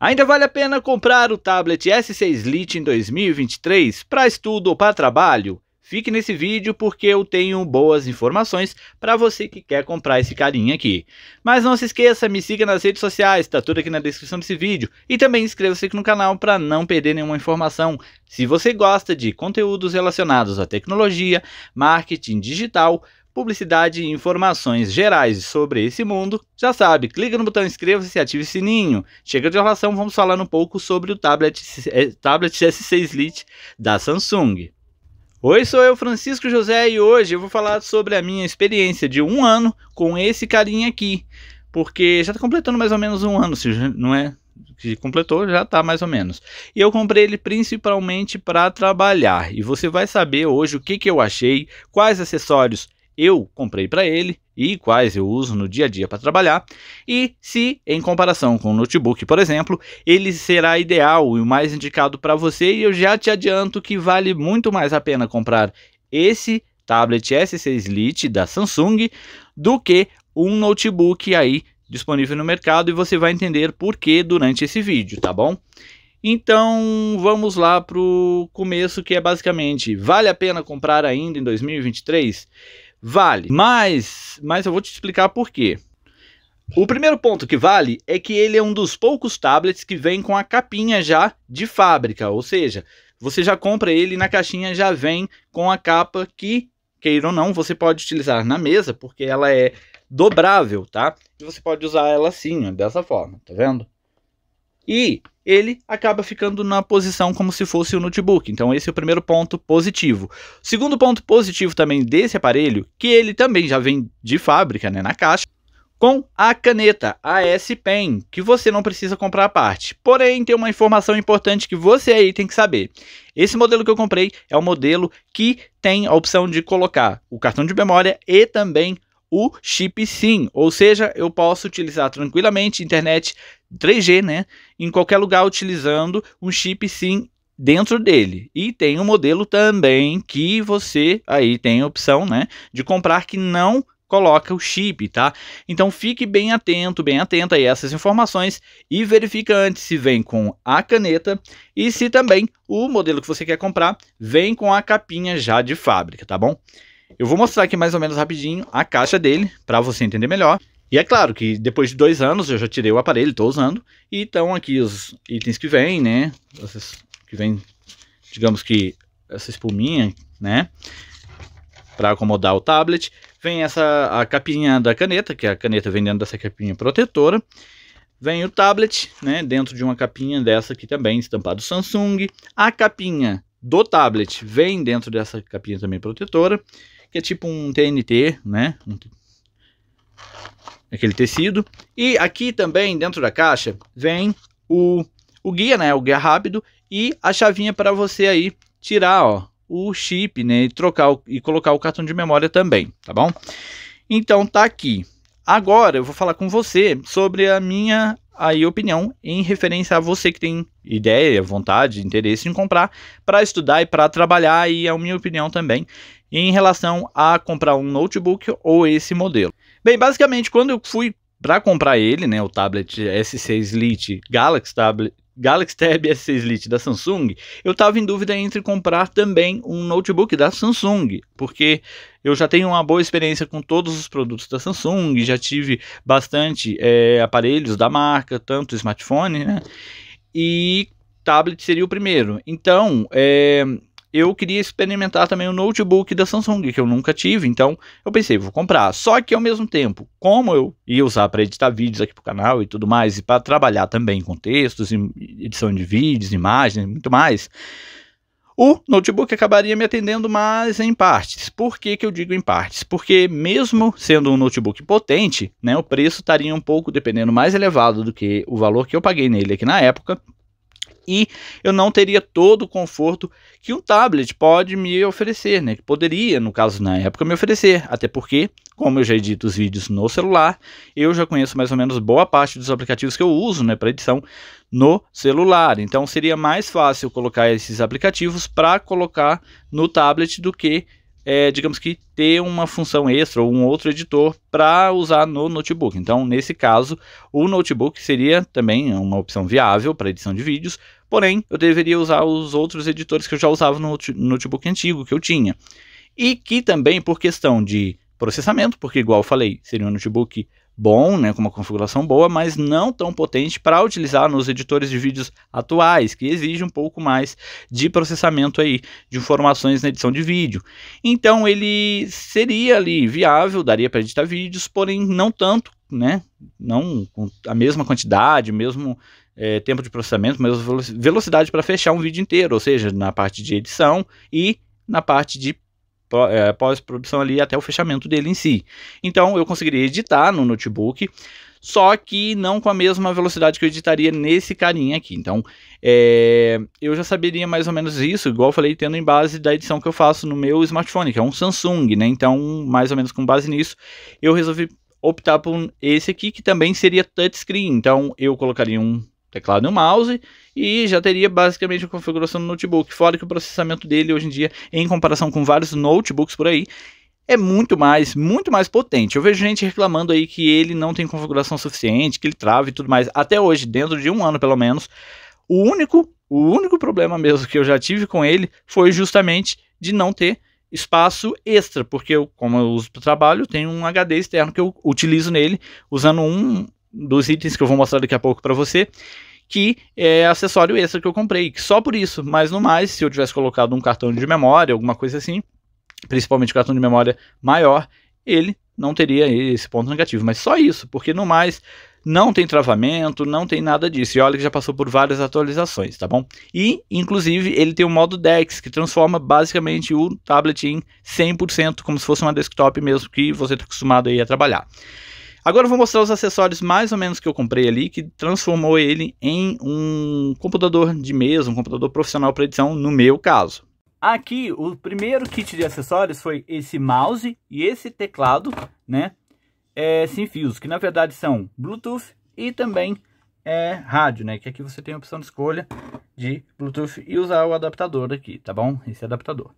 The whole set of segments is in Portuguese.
Ainda vale a pena comprar o tablet S6 Lite em 2023 para estudo ou para trabalho? Fique nesse vídeo porque eu tenho boas informações para você que quer comprar esse carinha aqui. Mas não se esqueça, me siga nas redes sociais, está tudo aqui na descrição desse vídeo. E também inscreva-se aqui no canal para não perder nenhuma informação. Se você gosta de conteúdos relacionados à tecnologia, marketing digital, publicidade e informações gerais sobre esse mundo, já sabe, clica no botão inscreva-se e ative o sininho. Chega de relação, vamos falar um pouco sobre o tablet, eh, tablet S6 Lite da Samsung. Oi, sou eu, Francisco José, e hoje eu vou falar sobre a minha experiência de um ano com esse carinha aqui. Porque já está completando mais ou menos um ano, se não é? que completou já está mais ou menos. E eu comprei ele principalmente para trabalhar. E você vai saber hoje o que, que eu achei, quais acessórios eu comprei para ele e quais eu uso no dia a dia para trabalhar, e se, em comparação com o notebook, por exemplo, ele será ideal e o mais indicado para você, e eu já te adianto que vale muito mais a pena comprar esse tablet S6 Lite da Samsung do que um notebook aí disponível no mercado e você vai entender por que durante esse vídeo, tá bom? Então vamos lá para o começo que é basicamente vale a pena comprar ainda em 2023? Vale. Mas, mas eu vou te explicar por quê. O primeiro ponto que vale é que ele é um dos poucos tablets que vem com a capinha já de fábrica, ou seja, você já compra ele na caixinha já vem com a capa que, queira ou não, você pode utilizar na mesa, porque ela é dobrável, tá? E você pode usar ela assim, dessa forma, tá vendo? E ele acaba ficando na posição como se fosse o notebook. Então esse é o primeiro ponto positivo. Segundo ponto positivo também desse aparelho, que ele também já vem de fábrica, né, na caixa, com a caneta AS Pen, que você não precisa comprar à parte. Porém, tem uma informação importante que você aí tem que saber. Esse modelo que eu comprei é o um modelo que tem a opção de colocar o cartão de memória e também o chip SIM, ou seja, eu posso utilizar tranquilamente internet 3G, né, em qualquer lugar utilizando um chip SIM dentro dele. E tem um modelo também que você aí tem a opção, né, de comprar que não coloca o chip, tá? Então fique bem atento, bem atenta a essas informações e verifica antes se vem com a caneta e se também o modelo que você quer comprar vem com a capinha já de fábrica, tá bom? Eu vou mostrar aqui mais ou menos rapidinho a caixa dele, para você entender melhor. E é claro que depois de dois anos eu já tirei o aparelho, estou usando. E estão aqui os itens que vêm, né? que vem, digamos que, essa espuminha, né? Para acomodar o tablet. Vem essa a capinha da caneta, que a caneta vem dentro dessa capinha protetora. Vem o tablet, né? Dentro de uma capinha dessa aqui também, estampado Samsung. A capinha do tablet vem dentro dessa capinha também protetora que é tipo um TNT, né? Um aquele tecido. E aqui também, dentro da caixa, vem o, o guia, né? O guia rápido e a chavinha para você aí tirar, ó, o chip, né? E trocar o, e colocar o cartão de memória também, tá bom? Então tá aqui. Agora eu vou falar com você sobre a minha aí opinião em referência a você que tem ideia, vontade, interesse em comprar para estudar e para trabalhar e é a minha opinião também em relação a comprar um notebook ou esse modelo. Bem, basicamente, quando eu fui para comprar ele, né, o tablet S6 Lite Galaxy Tablet Galaxy Tab S6 Lite da Samsung, eu estava em dúvida entre comprar também um notebook da Samsung, porque eu já tenho uma boa experiência com todos os produtos da Samsung, já tive bastante é, aparelhos da marca, tanto smartphone, né? E tablet seria o primeiro. Então, é, eu queria experimentar também o notebook da Samsung, que eu nunca tive, então eu pensei, vou comprar. Só que ao mesmo tempo, como eu ia usar para editar vídeos aqui para o canal e tudo mais, e para trabalhar também com textos, edição de vídeos, imagens, muito mais, o notebook acabaria me atendendo mais em partes. Por que, que eu digo em partes? Porque mesmo sendo um notebook potente, né, o preço estaria um pouco, dependendo, mais elevado do que o valor que eu paguei nele aqui na época, e eu não teria todo o conforto que um tablet pode me oferecer, né? Que poderia, no caso na época, me oferecer, até porque, como eu já edito os vídeos no celular, eu já conheço mais ou menos boa parte dos aplicativos que eu uso, né, para edição no celular. Então seria mais fácil colocar esses aplicativos para colocar no tablet do que é, digamos que ter uma função extra ou um outro editor para usar no notebook. Então, nesse caso, o notebook seria também uma opção viável para edição de vídeos, porém, eu deveria usar os outros editores que eu já usava no notebook antigo que eu tinha. E que também, por questão de processamento, porque, igual eu falei, seria um notebook bom, né, com uma configuração boa, mas não tão potente para utilizar nos editores de vídeos atuais, que exige um pouco mais de processamento aí de informações na edição de vídeo. Então ele seria ali viável, daria para editar vídeos, porém não tanto, né, não com a mesma quantidade, mesmo é, tempo de processamento, mas velocidade para fechar um vídeo inteiro, ou seja, na parte de edição e na parte de é, pós-produção ali até o fechamento dele em si. Então eu conseguiria editar no notebook, só que não com a mesma velocidade que eu editaria nesse carinha aqui. Então é, eu já saberia mais ou menos isso, igual eu falei, tendo em base da edição que eu faço no meu smartphone, que é um Samsung, né? Então, mais ou menos com base nisso, eu resolvi optar por esse aqui, que também seria touchscreen. Então eu colocaria um teclado e um mouse e já teria basicamente a configuração do notebook. Fora que o processamento dele hoje em dia, em comparação com vários notebooks por aí, é muito mais, muito mais potente. Eu vejo gente reclamando aí que ele não tem configuração suficiente, que ele trava e tudo mais. Até hoje, dentro de um ano pelo menos, o único, o único problema mesmo que eu já tive com ele foi justamente de não ter espaço extra, porque eu, como eu uso para o trabalho, tenho um HD externo que eu utilizo nele, usando um, dos itens que eu vou mostrar daqui a pouco para você, que é acessório extra que eu comprei, só por isso, mas no mais, se eu tivesse colocado um cartão de memória, alguma coisa assim, principalmente cartão de memória maior, ele não teria esse ponto negativo, mas só isso, porque no mais não tem travamento, não tem nada disso. E olha que já passou por várias atualizações, tá bom? E, inclusive, ele tem o modo DeX, que transforma basicamente o tablet em 100%, como se fosse uma desktop mesmo que você está acostumado aí a trabalhar. Agora eu vou mostrar os acessórios mais ou menos que eu comprei ali, que transformou ele em um computador de mesa, um computador profissional para edição, no meu caso. Aqui, o primeiro kit de acessórios foi esse mouse e esse teclado, né? É, sem fios, que na verdade são Bluetooth e também é, rádio, né? Que aqui você tem a opção de escolha de Bluetooth e usar o adaptador aqui, tá bom? Esse adaptador.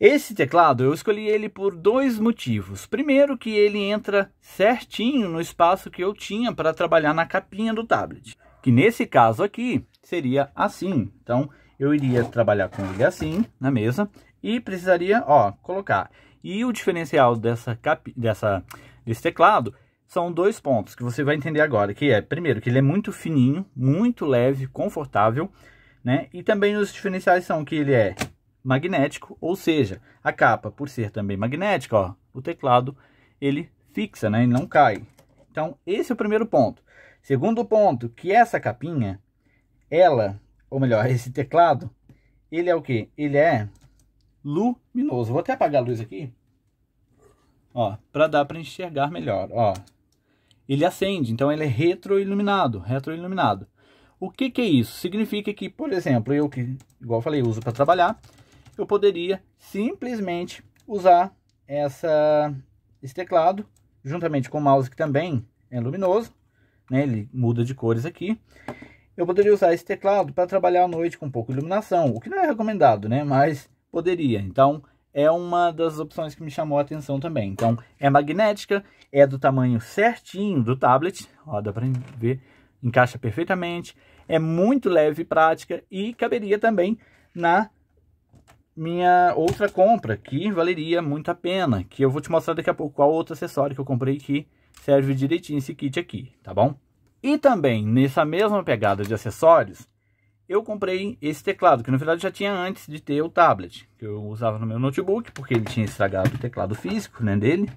Esse teclado eu escolhi ele por dois motivos. Primeiro que ele entra certinho no espaço que eu tinha para trabalhar na capinha do tablet, que nesse caso aqui seria assim. Então eu iria trabalhar com ele assim na mesa e precisaria, ó, colocar. E o diferencial dessa dessa desse teclado são dois pontos que você vai entender agora, que é, primeiro, que ele é muito fininho, muito leve, confortável, né? E também os diferenciais são que ele é magnético, ou seja, a capa, por ser também magnética, ó, o teclado ele fixa, né, ele não cai. Então, esse é o primeiro ponto. Segundo ponto, que essa capinha, ela, ou melhor, esse teclado, ele é o que? Ele é luminoso. Vou até apagar a luz aqui, ó, para dar para enxergar melhor, ó. Ele acende, então ele é retroiluminado, retroiluminado. O que, que é isso? Significa que, por exemplo, eu que, igual eu falei, uso para trabalhar, eu poderia simplesmente usar essa, esse teclado, juntamente com o mouse que também é luminoso, né, ele muda de cores aqui. Eu poderia usar esse teclado para trabalhar à noite com um pouco de iluminação, o que não é recomendado, né, mas poderia. Então, é uma das opções que me chamou a atenção também. Então, é magnética, é do tamanho certinho do tablet, ó, dá para ver, encaixa perfeitamente, é muito leve e prática e caberia também na minha outra compra, que valeria muito a pena, que eu vou te mostrar daqui a pouco qual outro acessório que eu comprei que serve direitinho esse kit aqui, tá bom? E também, nessa mesma pegada de acessórios, eu comprei esse teclado, que na verdade já tinha antes de ter o tablet, que eu usava no meu notebook, porque ele tinha estragado o teclado físico, né, dele.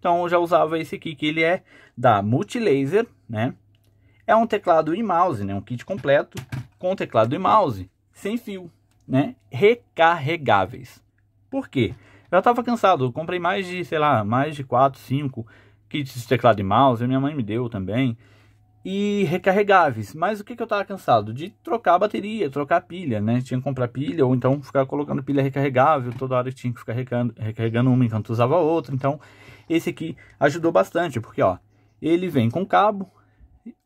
Então eu já usava esse aqui, que ele é da Multilaser, né? É um teclado e mouse, né, um kit completo com teclado e mouse, sem fio, né, recarregáveis. Por quê? Eu estava cansado, eu comprei mais de, sei lá, mais de 4, 5 kits de teclado e mouse, minha mãe me deu também, e recarregáveis. Mas o que, que eu estava cansado? De trocar a bateria, trocar a pilha, né? Tinha que comprar pilha, ou então ficar colocando pilha recarregável, toda hora tinha que ficar recarregando, recarregando uma enquanto usava outra. Então, esse aqui ajudou bastante, porque ó, ele vem com cabo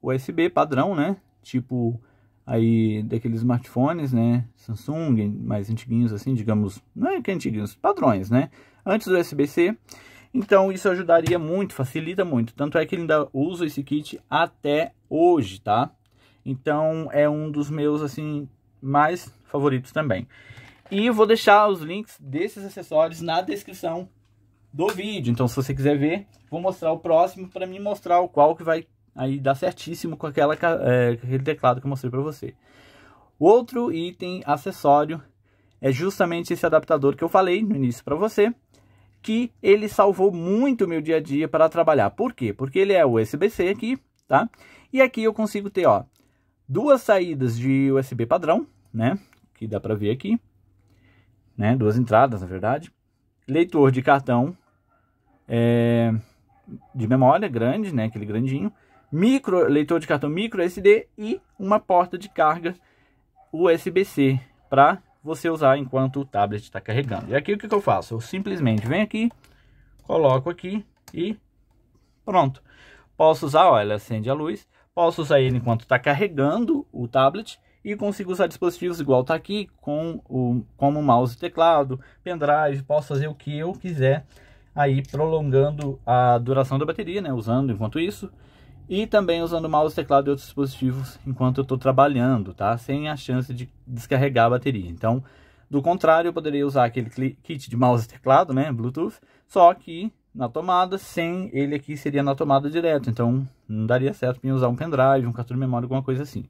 USB padrão, né? Tipo aí daqueles smartphones, né, Samsung, mais antiguinhos assim, digamos, não é que antiguinhos, padrões, né, antes do USB-C, então isso ajudaria muito, facilita muito, tanto é que ele ainda usa esse kit até hoje, tá, então é um dos meus, assim, mais favoritos também. E vou deixar os links desses acessórios na descrição do vídeo, então se você quiser ver, vou mostrar o próximo para me mostrar o qual que vai aí dá certíssimo com, aquela, é, aquele teclado que eu mostrei para você. O outro item acessório é justamente esse adaptador que eu falei no início para você, que ele salvou muito o meu dia a dia para trabalhar. Por quê? Porque ele é USB-C aqui, tá? E aqui eu consigo ter, ó, duas saídas de USB padrão, né? Que dá para ver aqui, né? Duas entradas, na verdade. Leitor de cartão é, de memória grande, né? Aquele grandinho micro leitor de cartão micro SD e uma porta de carga USB-C para você usar enquanto o tablet está carregando. E aqui o que, que eu faço? Eu simplesmente venho aqui, coloco aqui e pronto. Posso usar, olha, acende a luz, posso usar ele enquanto está carregando o tablet e consigo usar dispositivos igual está aqui, com o, como mouse e teclado, pendrive, posso fazer o que eu quiser, aí prolongando a duração da bateria, né, usando enquanto isso, e também usando mouse, teclado e outros dispositivos enquanto eu estou trabalhando, tá? Sem a chance de descarregar a bateria. Então, do contrário, eu poderia usar aquele kit de mouse e teclado, né, Bluetooth, só que na tomada, sem ele aqui seria na tomada direto, então não daria certo para usar um pendrive, um cartão de memória, alguma coisa assim.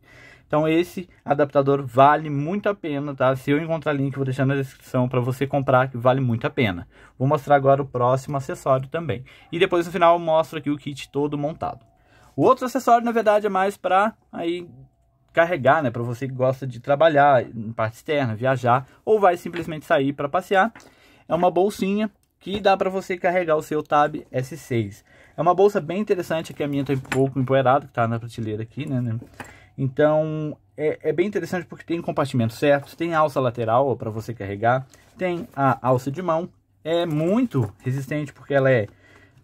Então esse adaptador vale muito a pena, tá? Se eu encontrar link, vou deixar na descrição para você comprar, que vale muito a pena. Vou mostrar agora o próximo acessório também. E depois no final eu mostro aqui o kit todo montado. O outro acessório, na verdade, é mais para aí carregar, né, para você que gosta de trabalhar em parte externa, viajar ou vai simplesmente sair para passear. É uma bolsinha que dá para você carregar o seu Tab S6. É uma bolsa bem interessante, aqui a minha tá um pouco empoeirada, que tá na prateleira aqui, né? né? Então, é, é, bem interessante porque tem compartimentos certos, tem alça lateral para você carregar, tem a alça de mão, é muito resistente porque ela é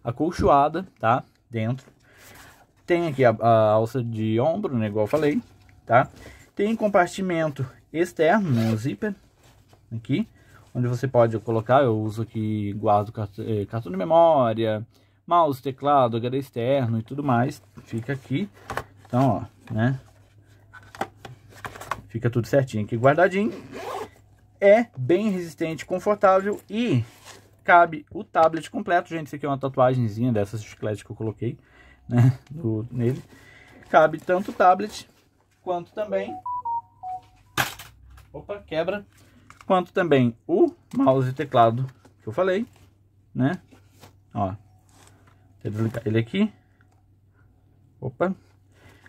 acolchoada, tá? Dentro. Tem aqui a, a alça de ombro, né, igual eu falei, tá? Tem compartimento externo, né, o zíper, aqui, onde você pode colocar, eu uso aqui, guardo eh, cartão de memória, mouse, teclado, HD externo e tudo mais. Fica aqui, então, ó, né? Fica tudo certinho aqui, guardadinho. É bem resistente, confortável e cabe o tablet completo. Gente, isso aqui é uma tatuagemzinha dessas chicletes que eu coloquei né, do, nele. Cabe tanto o tablet quanto também. Opa, quebra. Quanto também o mouse e teclado que eu falei, né? Ó, desligar ele aqui. Opa.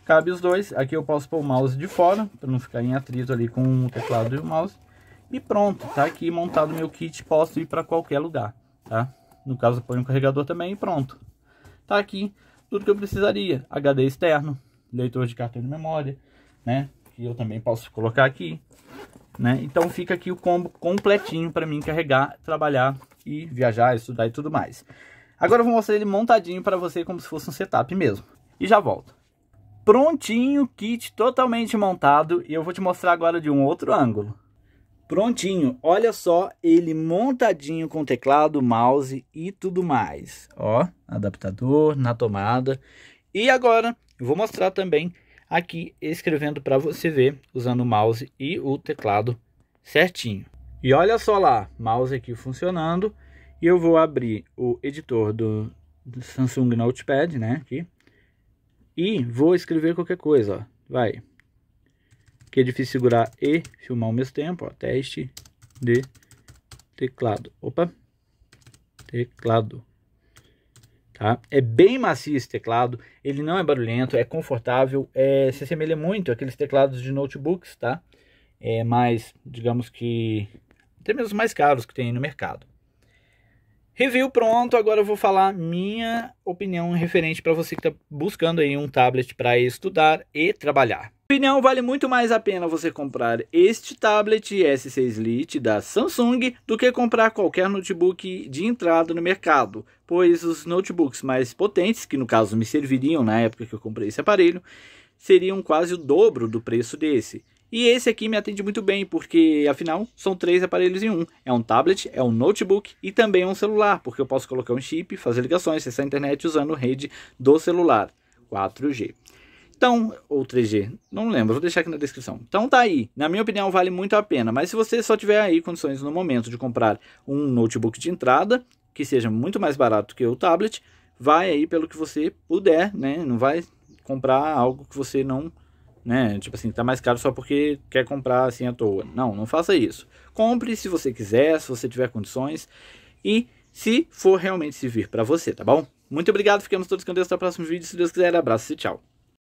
Cabe os dois. Aqui eu posso pôr o mouse de fora, para não ficar em atrito ali com o teclado e o mouse. E pronto, tá aqui montado meu kit, posso ir para qualquer lugar, tá? No caso, põe um carregador também e pronto. Tá aqui tudo que eu precisaria. HD externo, leitor de cartão de memória, né? Que eu também posso colocar aqui, né? Então fica aqui o combo completinho para mim carregar, trabalhar e viajar, estudar e tudo mais. Agora eu vou mostrar ele montadinho para você como se fosse um setup mesmo. E já volto. Prontinho, kit totalmente montado e eu vou te mostrar agora de um outro ângulo. Prontinho, olha só ele montadinho com teclado, mouse e tudo mais. Ó, adaptador na tomada. E agora vou mostrar também aqui escrevendo para você ver usando o mouse e o teclado certinho. E olha só lá, mouse aqui funcionando. E eu vou abrir o editor do, do Samsung Notepad, né, aqui. E vou escrever qualquer coisa, ó. Vai que é difícil segurar e filmar ao mesmo tempo, ó, teste de teclado, opa, teclado, tá? É bem macio esse teclado, ele não é barulhento, é confortável, é, se assemelha muito àqueles teclados de notebooks, tá? É mais, digamos que, até mesmo mais caros que tem no mercado. Review pronto, agora eu vou falar minha opinião referente para você que está buscando aí um tablet para estudar e trabalhar. Opinião vale muito mais a pena você comprar este tablet S6 Lite da Samsung do que comprar qualquer notebook de entrada no mercado, pois os notebooks mais potentes, que no caso me serviriam na época que eu comprei esse aparelho, seriam quase o dobro do preço desse. E esse aqui me atende muito bem, porque afinal são três aparelhos em um. É um tablet, é um notebook e também é um celular, porque eu posso colocar um chip, fazer ligações, acessar a internet usando rede do celular 4G. Então, ou 3G, não lembro, vou deixar aqui na descrição. Então tá aí, na minha opinião vale muito a pena, mas se você só tiver aí condições no momento de comprar um notebook de entrada, que seja muito mais barato que o tablet, vai aí pelo que você puder, né? Não vai comprar algo que você não né? Tipo assim, tá mais caro só porque quer comprar assim à toa. Não, não faça isso. Compre se você quiser, se você tiver condições e se for realmente servir para você, tá bom? Muito obrigado, ficamos todos com Deus até o próximo vídeo. Se Deus quiser, abraço e tchau.